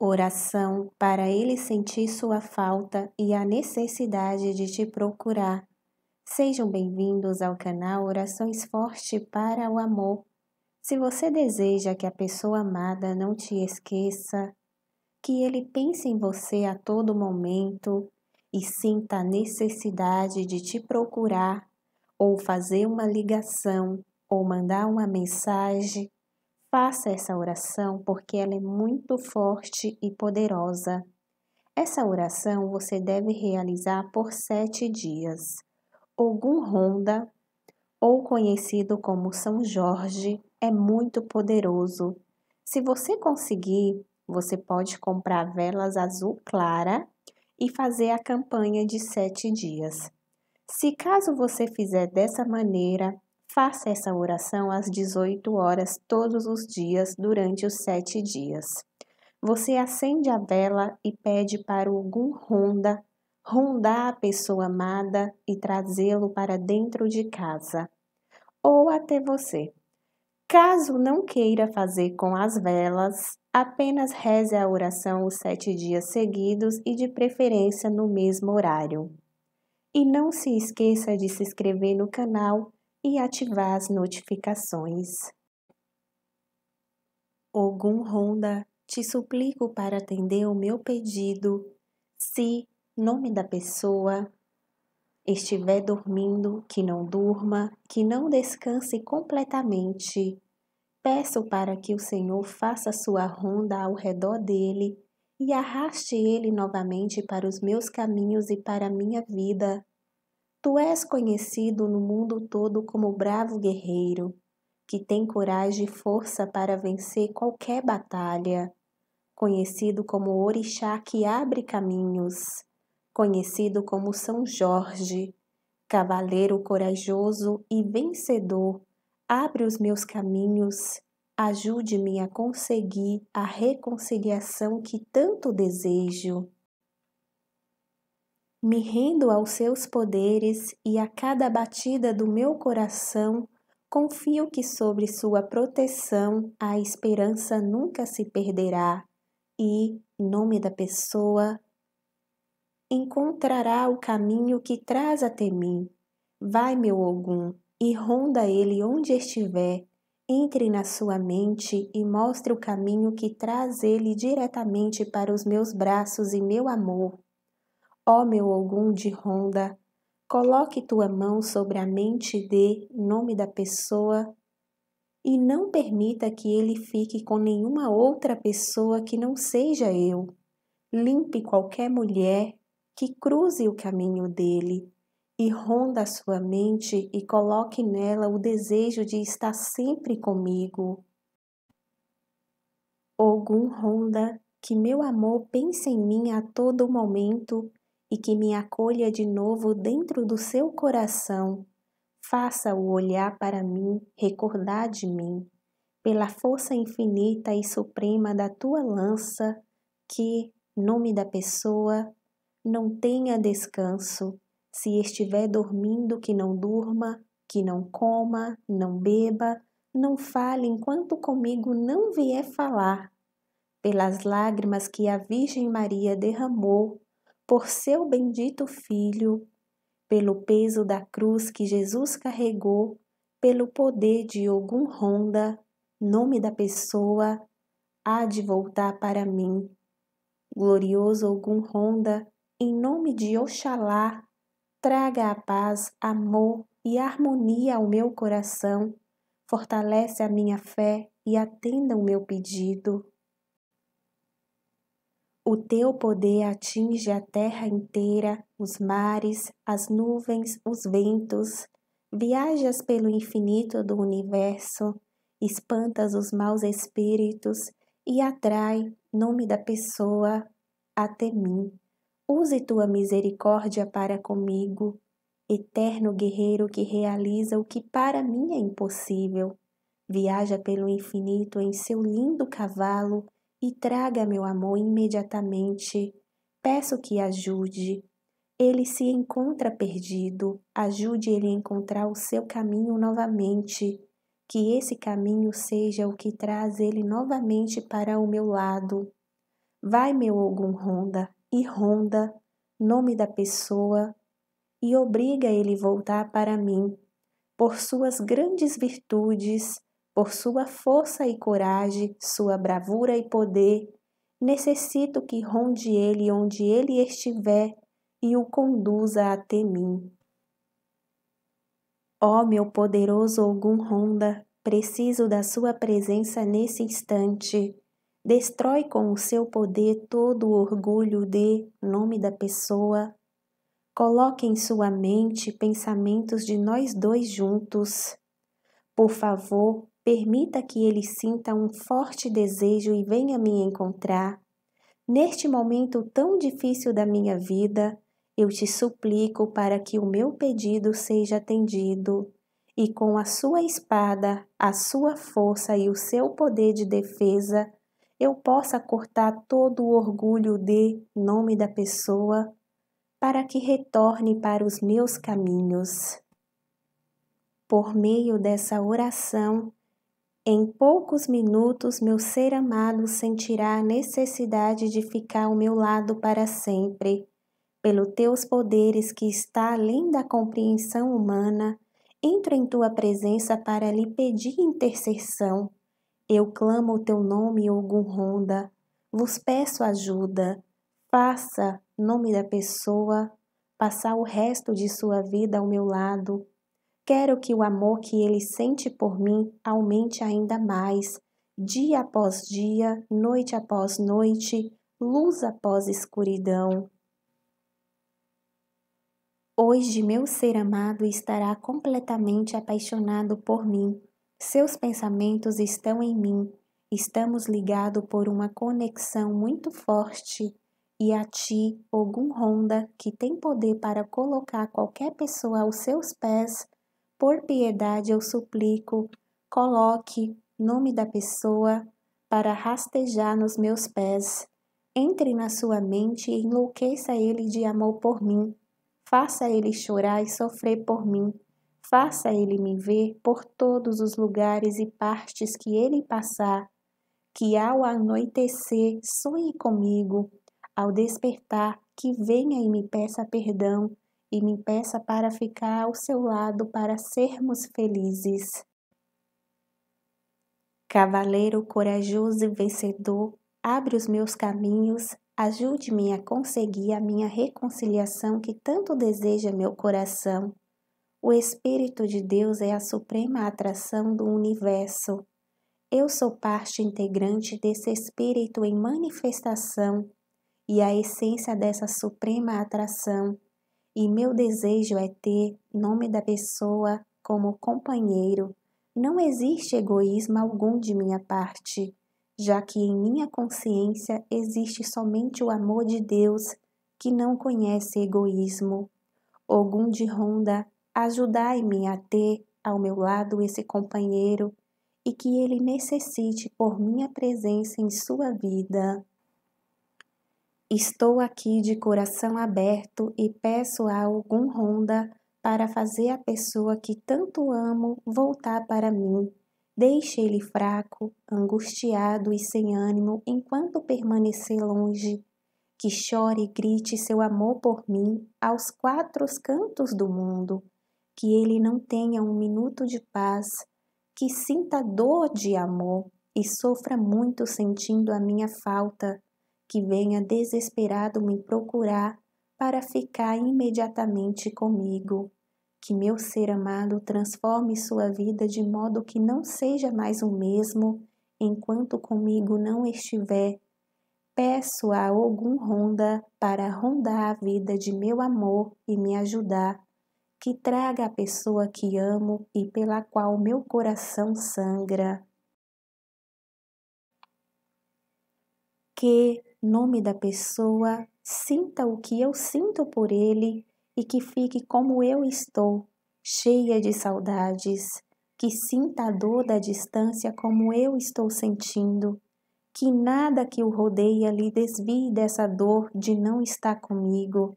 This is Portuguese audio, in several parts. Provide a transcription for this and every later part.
oração para ele sentir sua falta e a necessidade de te procurar. Sejam bem-vindos ao canal Orações Forte para o Amor. Se você deseja que a pessoa amada não te esqueça, que ele pense em você a todo momento e sinta a necessidade de te procurar ou fazer uma ligação ou mandar uma mensagem, Faça essa oração porque ela é muito forte e poderosa. Essa oração você deve realizar por sete dias. Ogum Ronda, ou conhecido como São Jorge, é muito poderoso. Se você conseguir, você pode comprar velas azul clara e fazer a campanha de sete dias. Se caso você fizer dessa maneira, Faça essa oração às 18 horas todos os dias durante os sete dias. Você acende a vela e pede para algum ronda rondar a pessoa amada e trazê-lo para dentro de casa ou até você. Caso não queira fazer com as velas, apenas reze a oração os sete dias seguidos e de preferência no mesmo horário. E não se esqueça de se inscrever no canal e ativar as notificações. Ogum Honda, te suplico para atender o meu pedido se nome da pessoa estiver dormindo, que não durma, que não descanse completamente. Peço para que o Senhor faça sua ronda ao redor dele e arraste ele novamente para os meus caminhos e para a minha vida. Tu és conhecido no mundo todo como bravo guerreiro, que tem coragem e força para vencer qualquer batalha, conhecido como Orixá que abre caminhos, conhecido como São Jorge, cavaleiro corajoso e vencedor, abre os meus caminhos, ajude-me a conseguir a reconciliação que tanto desejo. Me rendo aos seus poderes e a cada batida do meu coração confio que sobre sua proteção a esperança nunca se perderá e, em nome da pessoa, encontrará o caminho que traz até mim. Vai, meu Ogum, e ronda ele onde estiver. Entre na sua mente e mostre o caminho que traz ele diretamente para os meus braços e meu amor. Ó meu Ogum de Ronda, coloque tua mão sobre a mente de nome da pessoa e não permita que ele fique com nenhuma outra pessoa que não seja eu. Limpe qualquer mulher que cruze o caminho dele e ronda sua mente e coloque nela o desejo de estar sempre comigo. Ogum ronda que meu amor pense em mim a todo momento e que me acolha de novo dentro do seu coração. Faça-o olhar para mim, recordar de mim, pela força infinita e suprema da tua lança, que, nome da pessoa, não tenha descanso. Se estiver dormindo, que não durma, que não coma, não beba, não fale enquanto comigo não vier falar. Pelas lágrimas que a Virgem Maria derramou, por seu bendito Filho, pelo peso da cruz que Jesus carregou, pelo poder de algum Ronda, nome da pessoa, há de voltar para mim. Glorioso algum Ronda, em nome de Oxalá, traga a paz, amor e harmonia ao meu coração, fortalece a minha fé e atenda o meu pedido. O teu poder atinge a terra inteira, os mares, as nuvens, os ventos. Viajas pelo infinito do universo, espantas os maus espíritos e atrai, nome da pessoa, até mim. Use tua misericórdia para comigo, eterno guerreiro que realiza o que para mim é impossível. Viaja pelo infinito em seu lindo cavalo e traga meu amor imediatamente. Peço que ajude. Ele se encontra perdido, ajude ele a encontrar o seu caminho novamente. Que esse caminho seja o que traz ele novamente para o meu lado. Vai, meu Ogum ronda e ronda nome da pessoa, e obriga ele voltar para mim. Por suas grandes virtudes, por sua força e coragem, sua bravura e poder, necessito que ronde ele onde ele estiver e o conduza até mim. Ó oh, meu poderoso Ogum Honda, preciso da sua presença nesse instante. Destrói com o seu poder todo o orgulho de nome da pessoa. Coloque em sua mente pensamentos de nós dois juntos. Por favor, permita que ele sinta um forte desejo e venha me encontrar. Neste momento tão difícil da minha vida, eu te suplico para que o meu pedido seja atendido, e com a sua espada, a sua força e o seu poder de defesa, eu possa cortar todo o orgulho de nome da pessoa, para que retorne para os meus caminhos. Por meio dessa oração, em poucos minutos, meu ser amado sentirá a necessidade de ficar ao meu lado para sempre. Pelo teus poderes que está além da compreensão humana, entro em tua presença para lhe pedir intercessão. Eu clamo o teu nome, Ogum Ronda. Vos peço ajuda. Faça, nome da pessoa, passar o resto de sua vida ao meu lado Quero que o amor que ele sente por mim aumente ainda mais, dia após dia, noite após noite, luz após escuridão. Hoje meu ser amado estará completamente apaixonado por mim. Seus pensamentos estão em mim. Estamos ligados por uma conexão muito forte. E a ti, Ogum Honda, que tem poder para colocar qualquer pessoa aos seus pés, por piedade eu suplico, coloque nome da pessoa para rastejar nos meus pés. Entre na sua mente e enlouqueça ele de amor por mim. Faça ele chorar e sofrer por mim. Faça ele me ver por todos os lugares e partes que ele passar. Que ao anoitecer sonhe comigo, ao despertar que venha e me peça perdão e me peça para ficar ao seu lado para sermos felizes. Cavaleiro corajoso e vencedor, abre os meus caminhos, ajude-me a conseguir a minha reconciliação que tanto deseja meu coração. O Espírito de Deus é a suprema atração do universo. Eu sou parte integrante desse Espírito em manifestação e a essência dessa suprema atração e meu desejo é ter nome da pessoa como companheiro. Não existe egoísmo algum de minha parte, já que em minha consciência existe somente o amor de Deus que não conhece egoísmo. Ogum de Ronda, ajudai-me a ter ao meu lado esse companheiro e que ele necessite por minha presença em sua vida. Estou aqui de coração aberto e peço a algum ronda para fazer a pessoa que tanto amo voltar para mim. Deixe ele fraco, angustiado e sem ânimo enquanto permanecer longe. Que chore e grite seu amor por mim aos quatro cantos do mundo. Que ele não tenha um minuto de paz. Que sinta dor de amor e sofra muito sentindo a minha falta que venha desesperado me procurar para ficar imediatamente comigo. Que meu ser amado transforme sua vida de modo que não seja mais o mesmo enquanto comigo não estiver. Peço a algum ronda para rondar a vida de meu amor e me ajudar, que traga a pessoa que amo e pela qual meu coração sangra. Que nome da pessoa, sinta o que eu sinto por ele e que fique como eu estou, cheia de saudades, que sinta a dor da distância como eu estou sentindo, que nada que o rodeia lhe desvie dessa dor de não estar comigo,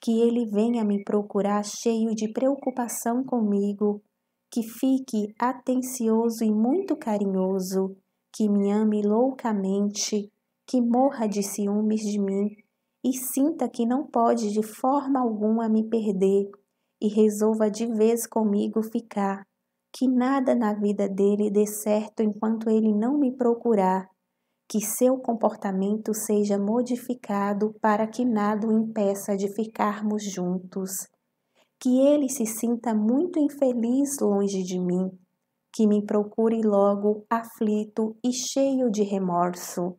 que ele venha me procurar cheio de preocupação comigo, que fique atencioso e muito carinhoso, que me ame loucamente, que morra de ciúmes de mim e sinta que não pode de forma alguma me perder e resolva de vez comigo ficar, que nada na vida dele dê certo enquanto ele não me procurar, que seu comportamento seja modificado para que nada o impeça de ficarmos juntos, que ele se sinta muito infeliz longe de mim, que me procure logo aflito e cheio de remorso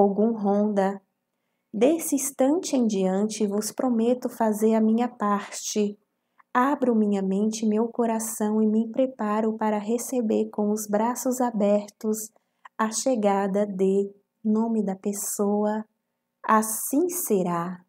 algum ronda. Desse instante em diante vos prometo fazer a minha parte. Abro minha mente e meu coração e me preparo para receber com os braços abertos a chegada de nome da pessoa. Assim será.